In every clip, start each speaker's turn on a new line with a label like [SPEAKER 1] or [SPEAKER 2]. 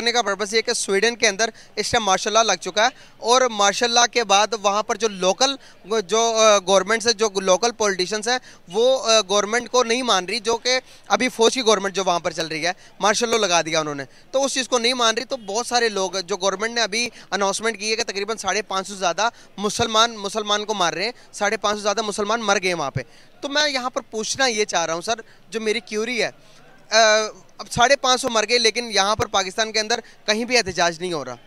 [SPEAKER 1] करने का पर्पज़ ये कि स्वीडन के अंदर इस टाइम मार्शल लग चुका है और मार्शल ला के बाद वहाँ पर जो लोकल जो गवर्नमेंट्स से जो लोकल पॉलिटिशियंस हैं वो गवर्नमेंट को नहीं मान रही जो कि अभी फौज की गवर्नमेंट जो वहाँ पर चल रही है मार्शल लॉ लगा दिया उन्होंने तो उस चीज़ को नहीं मान रही तो बहुत सारे लोग जो गवर्नमेंट ने अभी अनाउंसमेंट की है कि तकरीबन साढ़े पाँच सौ ज़्यादा मुसलमान मुसलमान को मार रहे हैं साढ़े पाँच सौ ज़्यादा मुसलमान मर गए वहाँ पर तो मैं यहाँ पर पूछना ये चाह रहा हूँ सर जो मेरी क्यूरी है अब साढ़े पाँच सौ मर गए लेकिन यहाँ पर पाकिस्तान के अंदर कहीं भी एहतजाज नहीं हो रहा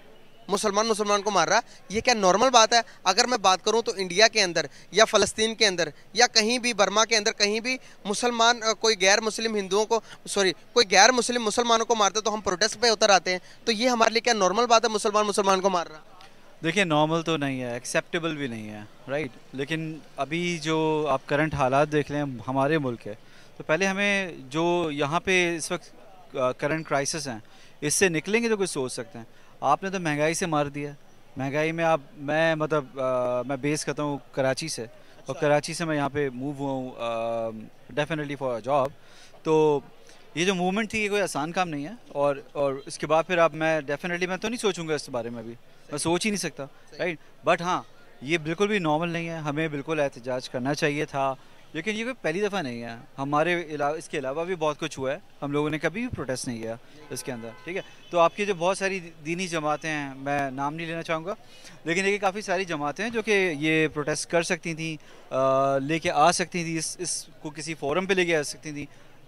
[SPEAKER 1] मुसलमान मुसलमान को मार रहा ये क्या नॉर्मल बात है अगर मैं बात करूँ तो इंडिया के अंदर या फ़लस्तीन के अंदर या कहीं भी बर्मा के अंदर कहीं भी मुसलमान कोई गैर मुस्लिम हिंदुओं को सॉरी कोई गैर मुस्लिम मुसलमानों को मारते तो हम प्रोटेस्ट पर उतर आते हैं तो ये हमारे लिए क्या नॉर्मल बात है मुसलमान मुसलमान को मार रहा
[SPEAKER 2] देखिए नॉर्मल तो नहीं है एक्सेप्टेबल भी नहीं है राइट लेकिन अभी जो आप करंट हालात देख रहे हैं हमारे मुल्क है तो पहले हमें जो यहाँ पे इस वक्त करंट क्राइसिस हैं इससे निकलेंगे तो कुछ सोच सकते हैं आपने तो महंगाई से मार दिया महंगाई में आप मैं मतलब आ, मैं बेस करता हूँ कराची से अच्छा। और कराची से मैं यहाँ पे मूव हुआ हूँ डेफिनेटली फॉर जॉब तो ये जो मूवमेंट थी ये कोई आसान काम नहीं है और और इसके बाद फिर आप मैं डेफिनेटली मैं तो नहीं सोचूंगा इस बारे में भी मैं सोच ही नहीं सकता राइट बट हाँ ये बिल्कुल भी नॉर्मल नहीं है हमें बिल्कुल एहतजाज करना चाहिए था लेकिन ये कोई पहली दफ़ा नहीं है हमारे इला, इसके अलावा भी बहुत कुछ हुआ है हम लोगों ने कभी भी प्रोटेस्ट नहीं किया इसके अंदर ठीक है तो आपकी जो बहुत सारी दीनी जमातें हैं मैं नाम नहीं लेना चाहूँगा लेकिन देखिए काफ़ी सारी जमातें हैं जो कि ये प्रोटेस्ट कर सकती थी लेके आ सकती थी इस इसको किसी फोरम पर लेके आ सकती थी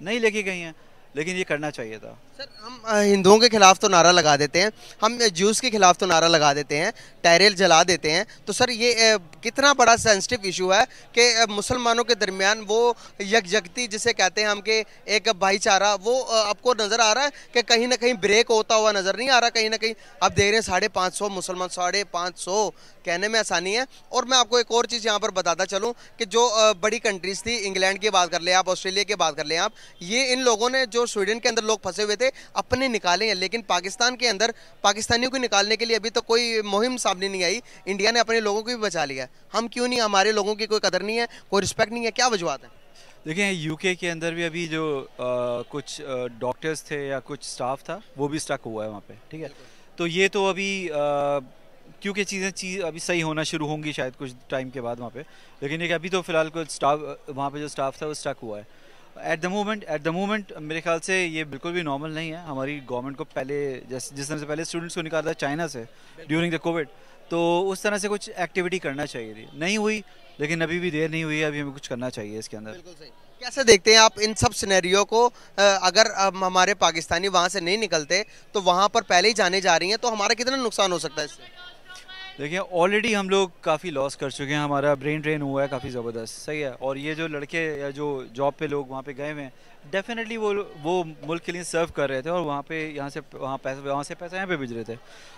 [SPEAKER 2] नहीं लेके गई हैं लेकिन ये करना चाहिए था सर
[SPEAKER 1] हम हिंदुओं के खिलाफ तो नारा लगा देते हैं हम जूस के खिलाफ तो नारा लगा देते हैं टायरेल जला देते हैं तो सर ये कितना बड़ा सेंसिटिव इशू है कि मुसलमानों के दरमियान वो यकजगती जिसे कहते हैं हम कि एक भाईचारा वो आपको नज़र आ रहा है कि कहीं ना कहीं ब्रेक होता हुआ नज़र नहीं आ रहा कहीं ना कहीं आप देख रहे हैं साढ़े पाँच सौ मुसलमान साढ़े पाँच सौ कहने में आसानी है और मैं आपको एक और चीज़ यहाँ पर बताता चलूँ कि जो बड़ी कंट्रीज़ थी इंग्लैंड की बात कर लें आप ऑस्ट्रेलिया की बात कर लें आप ये इन लोगों ने जो स्वीडन के अंदर लोग फंसे हुए थे अपने निकाले हैं लेकिन पाकिस्तान के अंदर पाकिस्तानियों को निकालने के लिए अभी तो कोई मुहिम सामने नहीं आई इंडिया ने अपने लोगों को भी बचा लिया हम क्यों नहीं हमारे लोगों की कोई कदर नहीं है कोई रिस्पेक्ट नहीं है क्या वजुआत है
[SPEAKER 2] देखिए यूके के अंदर भी अभी जो आ, कुछ डॉक्टर्स थे या कुछ स्टाफ था वो भी स्टक हुआ है वहाँ पे ठीक है तो ये तो अभी क्योंकि चीज़ें चीज़ अभी सही होना शुरू होंगी शायद कुछ टाइम के बाद वहाँ पे लेकिन एक अभी तो फिलहाल कुछ स्टाफ वहाँ पे जो स्टाफ था वो स्टक हुआ है at the moment at the moment मेरे ख्याल से ये बिल्कुल भी नॉर्मल नहीं है हमारी गवर्नमेंट को पहले जैसे जिस तरह से पहले स्टूडेंट्स को निकाला था चाइना से ड्यूरिंग द कोविड तो उस तरह से कुछ एक्टिविटी करना चाहिए थी नहीं हुई लेकिन अभी भी देर नहीं हुई है अभी हमें कुछ करना चाहिए इसके अंदर कैसे देखते हैं आप
[SPEAKER 1] इन सब सिनेरियो को अगर हमारे पाकिस्तानी वहाँ से नहीं निकलते तो वहाँ पर पहले ही जाने जा रही हैं तो हमारा कितना नुकसान हो सकता है इससे
[SPEAKER 2] देखिए ऑलरेडी हम लोग काफ़ी लॉस कर चुके हैं हमारा ब्रेन ड्रेन हुआ है काफ़ी ज़बरदस्त सही है और ये जो लड़के या जो जॉब पे लोग वहाँ पे गए हुए हैं डेफिनेटली वो वो मुल्क के लिए सर्व कर रहे थे और वहाँ पे यहाँ से वहाँ पैसा वहाँ से पैसा यहाँ पे भेज रहे थे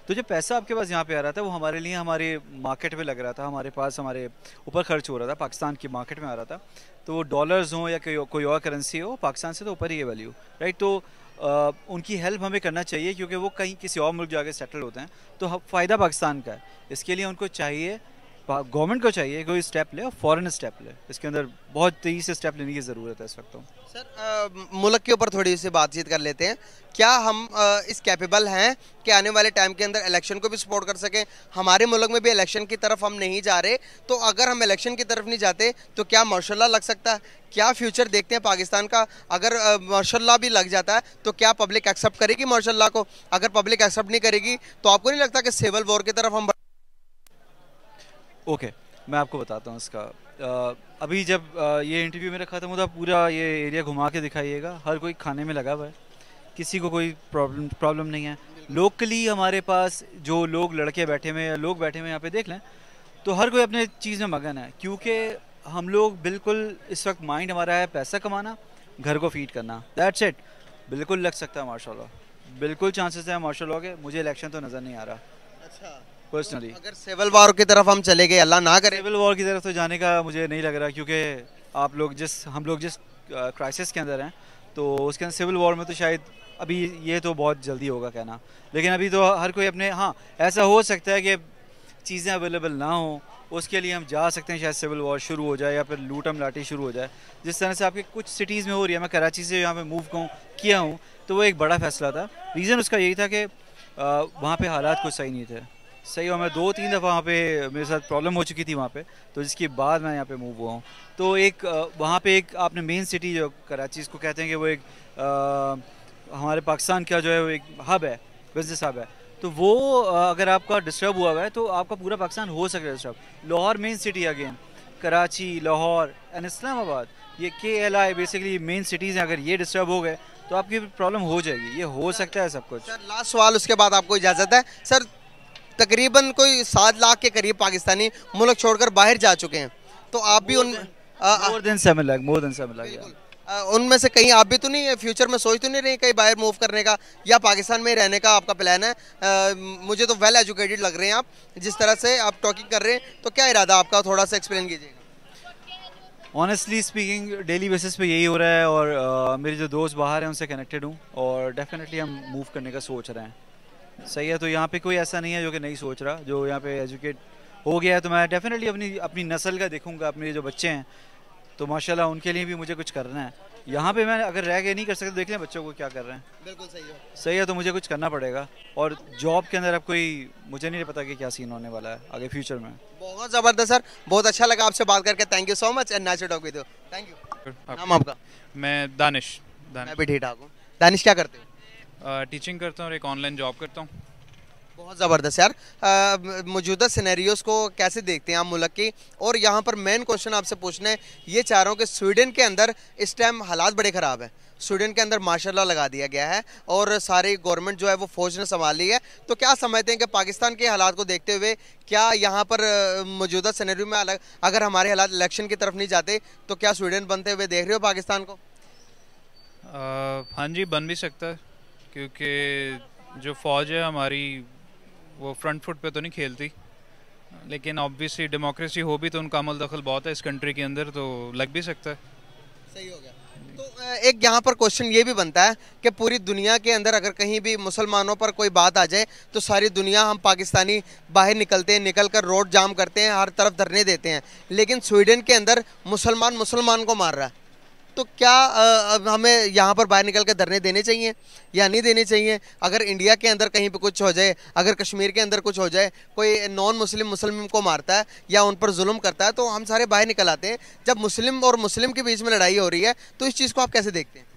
[SPEAKER 2] तो जो पैसा आपके पास यहाँ पे आ रहा था वो हमारे लिए हमारे मार्केट में लग रहा था हमारे पास हमारे ऊपर खर्च हो रहा था पाकिस्तान की मार्केट में आ रहा था तो वो डॉलर्स हों या कोई और करेंसी हो पाकिस्तान से तो ऊपर ही है वैल्यू राइट तो उनकी हेल्प हमें करना चाहिए क्योंकि वो कहीं किसी और मुल्क जाके सेटल होते हैं तो फ़ायदा पाकिस्तान का है इसके लिए उनको चाहिए गवर्नमेंट को चाहिए कोई स्टेप ले और फॉरन स्टेप ले इसके अंदर बहुत तेज़ी से स्टेप लेने की ज़रूरत है इस वक्त तो।
[SPEAKER 1] सर मुल्क के ऊपर थोड़ी सी बातचीत कर लेते हैं क्या हम आ, इस कैपेबल हैं कि आने वाले टाइम के अंदर इलेक्शन को भी सपोर्ट कर सकें हमारे मुल्क में भी इलेक्शन की तरफ हम नहीं जा रहे तो अगर हम इलेक्शन की तरफ नहीं जाते तो क्या मार्शल लग सकता है क्या फ्यूचर देखते हैं पाकिस्तान का अगर मार्शल भी लग जाता है तो क्या पब्लिक एक्सेप्ट करेगी मार्शल को अगर पब्लिक एक्सेप्ट नहीं करेगी तो आपको नहीं लगता कि सिविल वॉर की तरफ हम
[SPEAKER 2] ओके मैं आपको बताता हूँ इसका आ, अभी जब आ, ये इंटरव्यू मेरा ख़त्म होता पूरा ये एरिया घुमा के दिखाइएगा हर कोई खाने में लगा हुआ है किसी को कोई प्रॉब्लम प्रॉब्लम नहीं है लोकली हमारे पास जो लोग लड़के बैठे हुए हैं लोग बैठे हुए यहाँ पे देख लें तो हर कोई अपने चीज़ में मगन है क्योंकि हम लोग बिल्कुल इस वक्त माइंड हमारा है पैसा कमाना घर को फीड करना दैट्स इट बिल्कुल लग सकता है माशाल्लाह बिल्कुल चांसेस हैं माशाल्लाह के मुझे इलेक्शन तो नज़र नहीं आ रहा पर्सनली अगर
[SPEAKER 1] सिविल वॉर की तरफ हम चले गए अल्लाह ना करे
[SPEAKER 2] सिविल वॉर की तरफ तो जाने का मुझे नहीं लग रहा क्योंकि आप लोग जिस हम लोग जिस क्राइसिस के अंदर हैं तो उसके अंदर सिविल वॉर में तो शायद अभी ये तो बहुत जल्दी होगा कहना लेकिन अभी तो हर कोई अपने हाँ ऐसा हो सकता है कि चीज़ें अवेलेबल ना हो उसके लिए हम जा सकते हैं शायद सिविल वॉर शुरू हो जाए या फिर लूटम लाटी शुरू हो जाए जिस तरह से आपके कुछ सिटीज़ में हो रही है मैं कराची से यहाँ पे मूव कहूँ किया हूँ तो वो एक बड़ा फैसला था रीज़न उसका यही था कि वहाँ पे हालात कुछ सही नहीं थे सही मैं दो तीन दफ़ा वहाँ पे मेरे साथ प्रॉब्लम हो चुकी थी वहाँ पे तो जिसके बाद मैं यहाँ पे मूव हुआ हूँ तो एक वहाँ पे एक आपने मेन सिटी जो कराची इसको कहते हैं कि वो एक आ, हमारे पाकिस्तान का जो है वो एक हब है बिजनेस हब है तो वो अगर आपका डिस्टर्ब हुआ हुआ है तो आपका पूरा पाकिस्तान हो सकता है disturb Lahore main city again Karachi Lahore and Islamabad ये K L I basically main cities हैं अगर ये डिस्टर्ब हो गए तो आपकी प्रॉब्लम हो जाएगी ये हो सकता है सब कुछ सर लास्ट सवाल उसके
[SPEAKER 1] बाद आपको इजाज़त है सर तकरीबन कोई सात लाख के करीब पाकिस्तानी मुल्क छोड़कर
[SPEAKER 2] बाहर जा चुके हैं तो आप भी उन मोर देन सेवन लाख
[SPEAKER 1] उनमें से कहीं आप भी तो नहीं फ्यूचर में सोच तो नहीं रहे कहीं बाहर मूव करने का या पाकिस्तान में रहने का आपका प्लान है आ, मुझे तो वेल एजुकेटेड लग रहे हैं आप जिस तरह से आप टॉकिंग कर रहे हैं तो क्या इरादा आपका थोड़ा सा एक्सप्लेन कीजिएगा
[SPEAKER 2] ऑनेस्टली स्पीकिंग डेली बेसिस पे यही हो रहा है और uh, मेरे जो दोस्त बाहर हैं उनसे कनेक्टेड हूँ और डेफिनेटली हम मूव करने का सोच रहे हैं सही है तो यहाँ पे कोई ऐसा नहीं है जो कि नहीं सोच रहा जो यहाँ पे एजुकेट हो गया है तो मैं डेफिनेटली अपनी अपनी नस्ल का देखूँगा अपने जो बच्चे हैं तो माशाल्लाह उनके लिए भी मुझे कुछ करना है यहाँ पे मैं अगर रह गए नहीं कर सकता देख लें बच्चों को क्या कर रहे हैं बिल्कुल सही है सही है तो मुझे कुछ करना पड़ेगा और जॉब के अंदर अब कोई मुझे नहीं पता कि क्या सीन होने वाला है आगे फ्यूचर में बहुत ज़बरदस्त सर बहुत अच्छा लगा आपसे बात करके thank you so much and nice talk with you thank you नाम आपका मैं
[SPEAKER 3] दानिश दानिश मैं भी ठीक ठाक हूँ दानिश क्या करते हो टीचिंग करता हूँ और एक ऑनलाइन जॉब करता हूँ बहुत ज़बरदस्त
[SPEAKER 1] यार मौजूदा सिनेरियोस को कैसे देखते हैं आप मुल्क की और यहाँ पर मेन क्वेश्चन आपसे पूछना है ये चाह रहा हूँ कि स्वीडन के अंदर इस टाइम हालात बड़े ख़राब हैं स्वीडन के अंदर माशाल्लाह लगा दिया गया है और सारी गवर्नमेंट जो है वो फौज ने संभाल ली है तो क्या समझते हैं कि पाकिस्तान के हालात को देखते हुए क्या यहाँ पर मौजूदा सिनेरियो में अलग अगर हमारे हालात इलेक्शन की तरफ नहीं जाते तो क्या स्वीडन बनते हुए देख रहे हो पाकिस्तान को
[SPEAKER 3] हाँ जी बन भी सकता है क्योंकि जो फौज है हमारी वो फ्रंट फुट पे तो नहीं खेलती लेकिन ऑब्वियसली डेमोक्रेसी हो भी तो उनका अमल दखल बहुत है इस कंट्री के अंदर तो लग भी सकता है सही
[SPEAKER 1] हो गया तो एक यहाँ पर क्वेश्चन ये भी बनता है कि पूरी दुनिया के अंदर अगर कहीं भी मुसलमानों पर कोई बात आ जाए तो सारी दुनिया हम पाकिस्तानी बाहर निकलते हैं निकल कर रोड जाम करते हैं हर तरफ धरने देते हैं लेकिन स्वीडन के अंदर मुसलमान मुसलमान को मार रहा है तो क्या आ, हमें यहाँ पर बाहर निकल कर धरने देने चाहिए या नहीं देने चाहिए अगर इंडिया के अंदर कहीं पे कुछ हो जाए अगर कश्मीर के अंदर कुछ हो जाए कोई नॉन मुस्लिम मुस्लिम को मारता है या उन पर जुल्म करता है तो हम सारे बाहर निकल आते हैं जब मुस्लिम और मुस्लिम के बीच में लड़ाई हो रही है तो इस चीज़ को आप कैसे
[SPEAKER 3] देखते हैं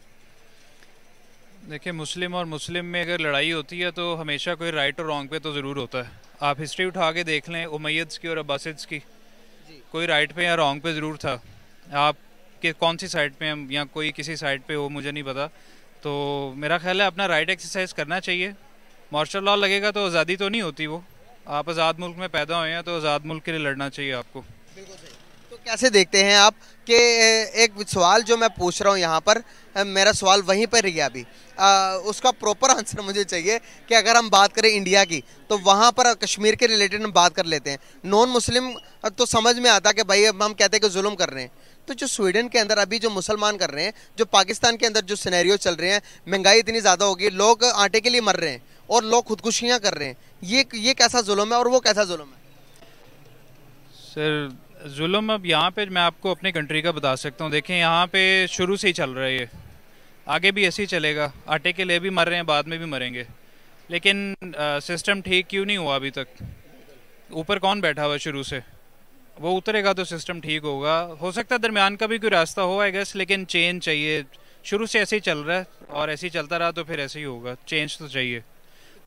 [SPEAKER 3] देखिए मुस्लिम और मुस्लिम में अगर लड़ाई होती है तो हमेशा कोई राइट और रॉन्ग पे तो ज़रूर होता है आप हिस्ट्री उठा के देख लें उमैद्स की और अब्बासिद्स की कोई राइट पे या रॉन्ग पे ज़रूर था आप कि कौन सी साइड पे हम या कोई किसी साइड पे हो मुझे नहीं पता तो मेरा ख्याल है अपना राइट एक्सरसाइज करना चाहिए मार्शल लॉ लगेगा तो आज़ादी तो नहीं होती वो आप आज़ाद मुल्क में पैदा हुए हैं तो आज़ाद मुल्क के लिए लड़ना चाहिए आपको
[SPEAKER 1] तो कैसे देखते हैं आप कि एक सवाल जो मैं पूछ रहा हूँ यहाँ पर मेरा सवाल वहीं पर गया अभी उसका प्रॉपर आंसर मुझे चाहिए कि अगर हम बात करें इंडिया की तो वहाँ पर कश्मीर के रिलेटेड हम बात कर लेते हैं नॉन मुस्लिम तो समझ में आता कि भाई अब हम कहते हैं कि जुल्म कर रहे हैं तो जो स्वीडन के अंदर अभी जो मुसलमान कर रहे हैं जो पाकिस्तान के अंदर जो सिनेरियो चल रहे हैं महंगाई इतनी ज़्यादा होगी लोग आटे के लिए मर रहे हैं और लोग खुदकुशियाँ कर रहे हैं ये ये कैसा जुल्म है और वो कैसा जुल्म है
[SPEAKER 3] सर जुल्म अब यहाँ पे मैं आपको अपनी कंट्री का बता सकता हूँ देखें यहाँ पे शुरू से ही चल रहा है ये आगे भी ऐसे ही चलेगा आटे के लिए भी मर रहे हैं बाद में भी मरेंगे लेकिन सिस्टम ठीक क्यों नहीं हुआ अभी तक ऊपर कौन बैठा हुआ शुरू से वो उतरेगा तो सिस्टम ठीक होगा हो सकता है दरमियान का भी कोई रास्ता हो आई गेस लेकिन चेंज चाहिए शुरू से ऐसे ही चल रहा है और ऐसे ही चलता रहा तो फिर ऐसे ही होगा चेंज तो चाहिए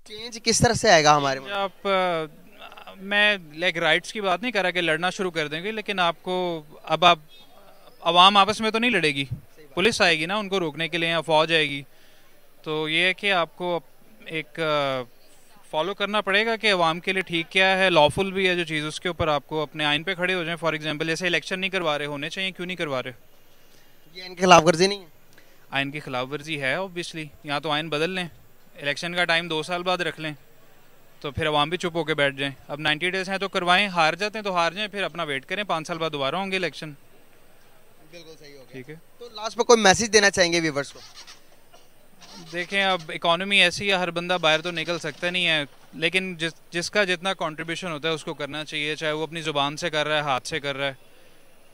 [SPEAKER 1] चेंज किस तरह से आएगा हमारे में
[SPEAKER 3] आप आ, मैं लाइक राइट्स की बात नहीं कर रहा कि लड़ना शुरू कर देंगे लेकिन आपको अब आप आवाम आपस में तो नहीं लड़ेगी पुलिस आएगी ना उनको रोकने के लिए या फौज आएगी तो ये है कि आपको एक आ, फॉलो करना पड़ेगा कि अवाम के लिए ठीक क्या है लॉफुल भी है जो चीज़ उसके ऊपर आपको अपने आइन पे खड़े हो जाएं फॉर एग्जांपल जैसे इलेक्शन नहीं करवा रहे होने चाहिए क्यों नहीं करवा रहे
[SPEAKER 1] ये इनके खिलाफ वर्जी नहीं है
[SPEAKER 3] आइन की खिलाफ वर्जी है ऑब्वियसली यहाँ तो आइन बदल लें इलेक्शन का टाइम दो साल बाद रख लें तो फिर अवाम भी चुप होकर बैठ जाएँ अब नाइन्टी डेज हैं तो करवाएँ हार जाते हैं तो हार जाएँ फिर अपना वेट करें पाँच साल बाद दोबारा होंगे इलेक्शन
[SPEAKER 1] बिल्कुल सही हो ठीक है तो लास्ट पर कोई मैसेज देना चाहेंगे व्यूवर्स को
[SPEAKER 3] देखें अब इकोनॉमी ऐसी है हर बंदा बाहर तो निकल सकता नहीं है लेकिन जिस जिसका जितना कंट्रीब्यूशन होता है उसको करना चाहिए चाहे वो अपनी ज़ुबान से कर रहा है हाथ से कर रहा है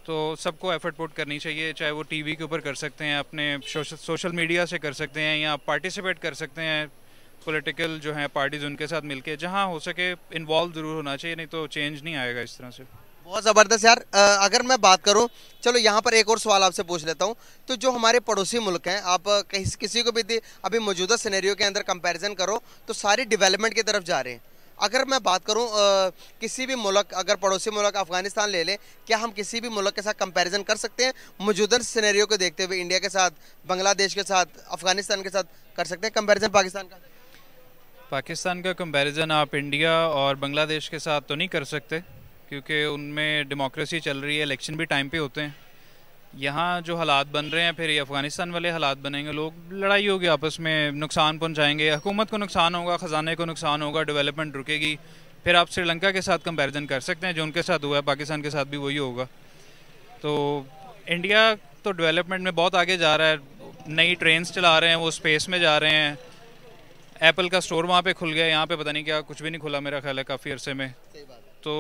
[SPEAKER 3] तो सबको एफर्ट पुट करनी चाहिए चाहे वो टीवी के ऊपर कर सकते हैं अपने सोशल मीडिया से कर सकते हैं या पार्टिसिपेट कर सकते हैं पॉलिटिकल जो हैं पार्टीज़ उनके साथ मिलके जहाँ हो सके इन्वॉल्व ज़रूर होना चाहिए नहीं तो चेंज नहीं आएगा इस तरह से बहुत
[SPEAKER 1] ज़बरदस्त यार अगर मैं बात करूँ चलो यहाँ पर एक और सवाल आपसे पूछ लेता हूँ तो जो हमारे पड़ोसी मुल्क हैं आप किस, किसी को भी अभी मौजूदा सिनेरियो के अंदर कंपैरिजन करो तो सारी डेवलपमेंट की तरफ जा रहे हैं अगर मैं बात करूं आ, किसी भी मुल्क अगर पड़ोसी मुल्क अफगानिस्तान ले लें क्या हम किसी भी मुल्क के साथ कंपेरिजन कर सकते हैं मौजूदा सीनेरियो को देखते हुए इंडिया के साथ बांग्लादेश के साथ अफगानिस्तान के साथ कर सकते हैं कंपेरिजन पाकिस्तान का
[SPEAKER 3] पाकिस्तान का कंपैरिजन आप इंडिया और बांग्लादेश के साथ तो नहीं कर सकते क्योंकि उनमें डेमोक्रेसी चल रही है इलेक्शन भी टाइम पे होते हैं यहाँ जो हालात बन रहे हैं फिर ये अफ़गानिस्तान वाले हालात बनेंगे लोग लड़ाई होगी आपस में नुकसान पहुँचाएंगे हुकूमत को नुकसान होगा ख़जाने को नुकसान होगा डेवलपमेंट रुकेगी फिर आप श्रीलंका के साथ कंपेरिजन कर सकते हैं जो उनके साथ हुआ है पाकिस्तान के साथ भी वही होगा तो इंडिया तो डेवलपमेंट में बहुत आगे जा रहा है नई ट्रेन चला रहे हैं वो स्पेस में जा रहे हैं एप्पल का स्टोर वहाँ पे खुल गया यहाँ पे पता नहीं क्या कुछ भी नहीं खुला मेरा ख्याल है काफ़ी अरसे में तो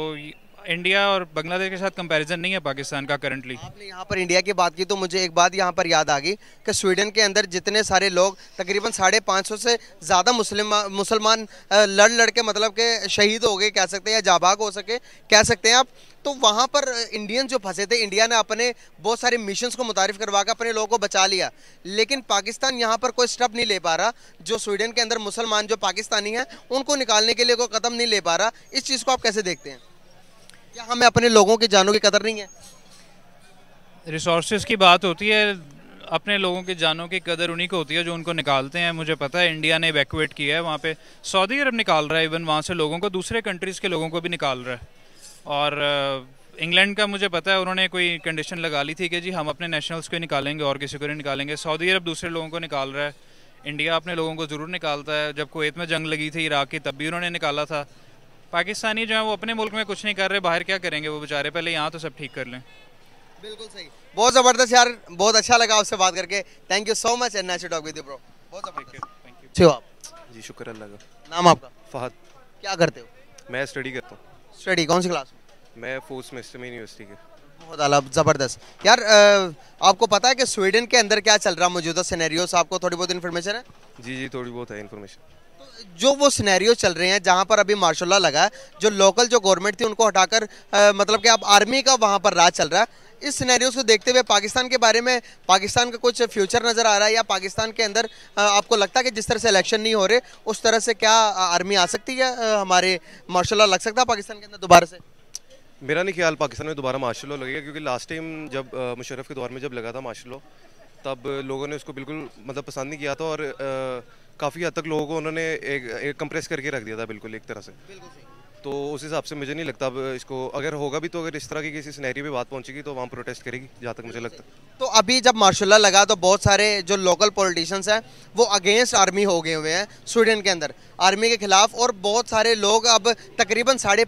[SPEAKER 3] इंडिया और बांग्लादेश के साथ कंपैरिजन नहीं है पाकिस्तान का करंटली आपने
[SPEAKER 1] यहाँ पर इंडिया की बात की तो मुझे एक बात यहाँ पर याद आ गई कि स्वीडन के अंदर जितने सारे लोग तकरीबन साढ़े पाँच सौ से ज़्यादा मुस्लिम मुसलमान लड़ लड़ के मतलब के शहीद हो गए कह सकते हैं या जाबाग हो सके कह सकते हैं आप तो वहाँ पर इंडियन जो फंसे थे इंडिया ने अपने बहुत सारे मिशन को मुतारफ़ करवा कर अपने लोगों को बचा लिया लेकिन पाकिस्तान यहाँ पर कोई स्टेप नहीं ले पा रहा जो स्वीडन के अंदर मुसलमान जो पाकिस्तानी हैं उनको निकालने के लिए कोई कदम नहीं ले पा रहा इस चीज़ को आप कैसे देखते हैं क्या हमें अपने लोगों की जानों की कदर नहीं है
[SPEAKER 3] रिसोर्स की बात होती है अपने लोगों की जानों की कदर उन्हीं को होती है जो उनको निकालते हैं मुझे पता है इंडिया ने इवैक्यूएट किया है वहाँ पे सऊदी अरब निकाल रहा है इवन वहाँ से लोगों को दूसरे कंट्रीज़ के लोगों को भी निकाल रहा है और इंग्लैंड uh, का मुझे पता है उन्होंने कोई कंडीशन लगा ली थी कि जी हम अपने नेशनल्स को निकालेंगे और किसी को नहीं निकालेंगे सऊदी अरब दूसरे लोगों को निकाल रहा है इंडिया अपने लोगों को ज़रूर निकालता है जब कोत में जंग लगी थी इराक की तब भी उन्होंने निकाला था पाकिस्तानी जो है वो अपने मुल्क में कुछ नहीं कर रहे बाहर क्या करेंगे वो बेचारे पहले यहाँ तो सब ठीक कर लें बिल्कुल सही बहुत ज़बरदस्त यार बहुत अच्छा लगा आपसे बात करके थैंक
[SPEAKER 1] यू सो मच एन and talk with you bro बहुत थैंक यू जी शुक्र अल्लाह का नाम आपका फहद क्या करते
[SPEAKER 4] हो मैं स्टडी करता हूँ स्टडी कौन सी क्लास मैं फोर्थ सेमेस्टर में यूनिवर्सिटी के
[SPEAKER 1] बहुत अला ज़बरदस्त यार आपको पता है कि स्वीडन के अंदर क्या चल रहा है मौजूदा सिनेरियोस आपको थोड़ी बहुत इन्फॉर्मेशन
[SPEAKER 4] है जी जी थोड़ी बहुत है इन्फॉर्मेशन
[SPEAKER 1] जो वो सिनेरियो चल रहे हैं जहाँ पर अभी मार्शल लगा है जो लोकल जो गवर्नमेंट थी उनको हटाकर मतलब कि अब आर्मी का वहाँ पर राज चल रहा है इस सिनेरियो को देखते हुए पाकिस्तान के बारे में पाकिस्तान का कुछ फ्यूचर नज़र आ रहा है या पाकिस्तान के अंदर आपको लगता है कि जिस तरह से इलेक्शन नहीं हो रहे उस तरह से क्या आर्मी आ सकती है हमारे मार्शल लग सकता है पाकिस्तान के अंदर दोबारा से
[SPEAKER 4] मेरा नहीं ख्याल पाकिस्तान में दोबारा मार्शल लॉ लगेगा क्योंकि लास्ट टाइम जब मुशरफ के दौर में जब लगा था मार्शल लॉ तब लोगों ने उसको बिल्कुल मतलब पसंद नहीं किया था और काफ़ी हद तक लोगों को उन्होंने एक, एक कंप्रेस करके रख दिया था बिल्कुल एक तरह से तो उस हिसाब से मुझे नहीं लगता अब इसको अगर होगा भी तो अगर इस तरह की किसी सिनेरियो पे बात पहुंचेगी तो वहाँ प्रोटेस्ट करेगी जहाँ तक मुझे लगता
[SPEAKER 1] तो अभी जब मार्शाला लगा तो बहुत सारे जो लोकल पॉलिटिशियंस हैं वो अगेंस्ट आर्मी हो गए हुए हैं स्वीडन के अंदर आर्मी के खिलाफ और बहुत सारे लोग अब तकरीबन साढ़े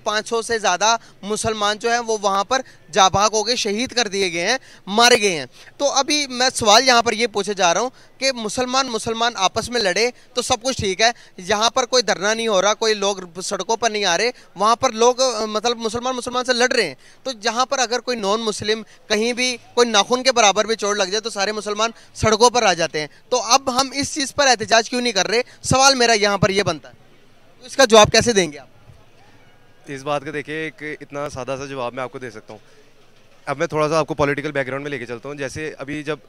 [SPEAKER 1] से ज़्यादा मुसलमान जो हैं वो वहाँ पर जाबाग हो गए शहीद कर दिए गए हैं मारे गए हैं तो अभी मैं सवाल यहाँ पर ये पूछे जा रहा हूँ कि मुसलमान मुसलमान आपस में लड़े तो सब कुछ ठीक है यहाँ पर कोई धरना नहीं हो रहा कोई लोग सड़कों पर नहीं आ रहे वहाँ पर लोग मतलब मुसलमान मुसलमान से लड़ रहे हैं तो जहाँ पर अगर कोई नॉन मुस्लिम कहीं भी कोई नाखून के बराबर भी चोट लग जाए तो सारे मुसलमान सड़कों पर आ जाते हैं तो अब हम इस चीज़ पर एहतजाज क्यों नहीं कर रहे सवाल मेरा यहाँ पर यह बनता है तो इसका जवाब कैसे देंगे आप
[SPEAKER 4] इस बात का देखिए एक इतना सादा सा जवाब मैं आपको दे सकता हूँ अब मैं थोड़ा सा आपको पॉलिटिकल बैकग्राउंड में लेके चलता हूँ जैसे अभी जब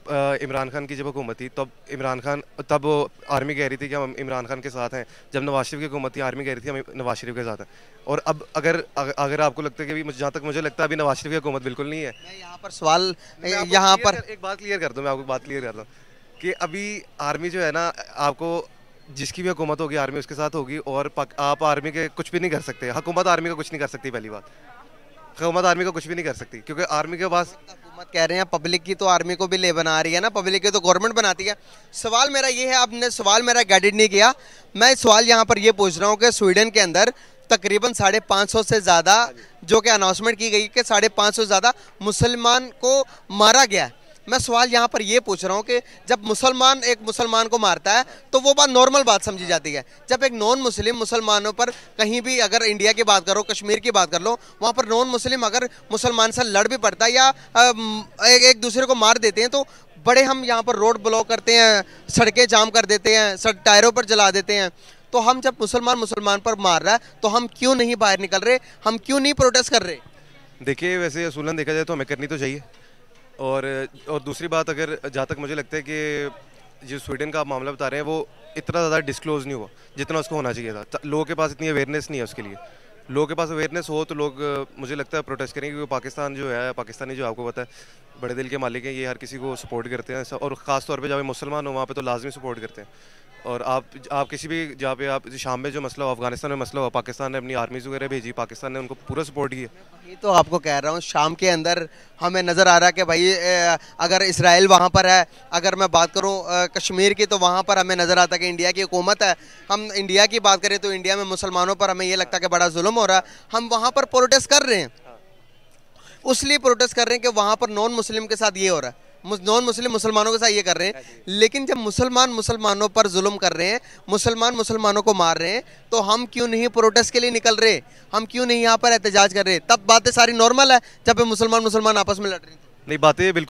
[SPEAKER 4] इमरान खान की जब हुकूमत थी तब इमरान खान तब आर्मी कह रही थी कि हम इमरान खान के साथ हैं जब नवाज शरीफ की हुकूमत थी आर्मी कह रही थी हम नवाज शरीफ के साथ हैं और अब अगर अगर आपको लगता है कि अभी जहाँ तक मुझे लगता है अभी नवाज शरीफ की हुकूमत बिल्कुल नहीं है यहाँ पर सवाल यहाँ पर एक बात क्लियर कर दूँ मैं आपको बात क्लियर कर दूँ कि अभी आर्मी जो है ना आपको जिसकी भी हुकूमत होगी आर्मी उसके साथ होगी और
[SPEAKER 1] आप आर्मी के कुछ भी नहीं कर सकते हुकूमत आर्मी का कुछ नहीं कर सकती पहली बात हुकूमत आर्मी का कुछ भी नहीं कर सकती क्योंकि आर्मी के पास हुकूमत कह रहे हैं पब्लिक की तो आर्मी को भी ले बना रही है ना पब्लिक की तो गवर्नमेंट बनाती है सवाल मेरा ये है आपने सवाल मेरा गाइडेड नहीं किया मैं सवाल यहाँ पर ये पूछ रहा हूँ कि स्वीडन के अंदर तकरीबन साढ़े पाँच सौ से ज़्यादा जो कि अनाउंसमेंट की गई कि साढ़े पाँच सौ से ज़्यादा मुसलमान को मारा गया है मैं सवाल यहाँ पर ये पूछ रहा हूँ कि जब मुसलमान एक मुसलमान को मारता है तो वो बात नॉर्मल बात समझी जाती है जब एक नॉन मुस्लिम मुसलमानों पर कहीं भी अगर इंडिया की बात करो कश्मीर की बात कर लो वहाँ पर नॉन मुस्लिम अगर मुसलमान से लड़ भी पड़ता है या एक दूसरे को मार देते हैं तो बड़े हम यहाँ पर रोड ब्लॉक करते हैं सड़कें जाम कर देते हैं सड़ टायरों पर जला देते हैं तो हम जब मुसलमान मुसलमान पर मार रहा है तो हम क्यों नहीं बाहर निकल रहे हम क्यों नहीं प्रोटेस्ट कर रहे
[SPEAKER 4] देखिए वैसे असूलन देखा जाए तो हमें करनी तो चाहिए और और दूसरी बात अगर जहाँ तक मुझे लगता है कि जो स्वीडन का आप मामला बता रहे हैं वो इतना ज़्यादा डिस्क्लोज नहीं हुआ जितना उसको होना चाहिए था लोगों के पास इतनी अवेयरनेस नहीं है उसके लिए लोगों के पास अवेयरनेस हो तो लोग मुझे लगता है प्रोटेस्ट करेंगे क्योंकि पाकिस्तान जो है पाकिस्तानी जो आपको पता है बड़े दिल के मालिक हैं ये हर किसी को सपोर्ट करते हैं और ख़ास तौर पर जहाँ मुसलमान हो वहाँ पर तो लाजमी सपोर्ट करते हैं और आप आप किसी भी जहाँ पे आप शाम में जो मसला हो अफगानिस्तान में मसला हो पाकिस्तान ने अपनी आर्मीज वगैरह भेजी पाकिस्तान ने उनको पूरा सपोर्ट किया
[SPEAKER 1] ये तो आपको कह रहा हूँ शाम के अंदर हमें नज़र आ रहा है कि भाई अगर इसराइल वहाँ पर है अगर मैं बात करूँ कश्मीर की तो वहाँ पर हमें नज़र आता है कि इंडिया की हुकूमत है हम इंडिया की बात करें तो इंडिया में मुसलमानों पर हमें ये लगता है कि बड़ा जुल्म हो रहा है हम वहाँ पर प्रोटेस्ट कर रहे हैं हाँ। उसलिए प्रोटेस्ट कर रहे हैं कि वहाँ पर नॉन मुस्लिम के साथ ये हो रहा है नॉन मुस्लिम मुसलमानों के साथ ये कर रहे हैं लेकिन जब मुसलमान मुसलमानों पर जुल्म कर रहे हैं मुसलमान मुसलमानों को मार रहे हैं तो हम क्यों नहीं प्रोटेस्ट के लिए निकल रहे हम क्यों नहीं यहाँ पर एहतजाज कर रहे तब बातें सारी नॉर्मल है जब मुसलमान मुसलमान आपस में लड़ रहे हैं
[SPEAKER 4] नहीं बातें बिल्कुल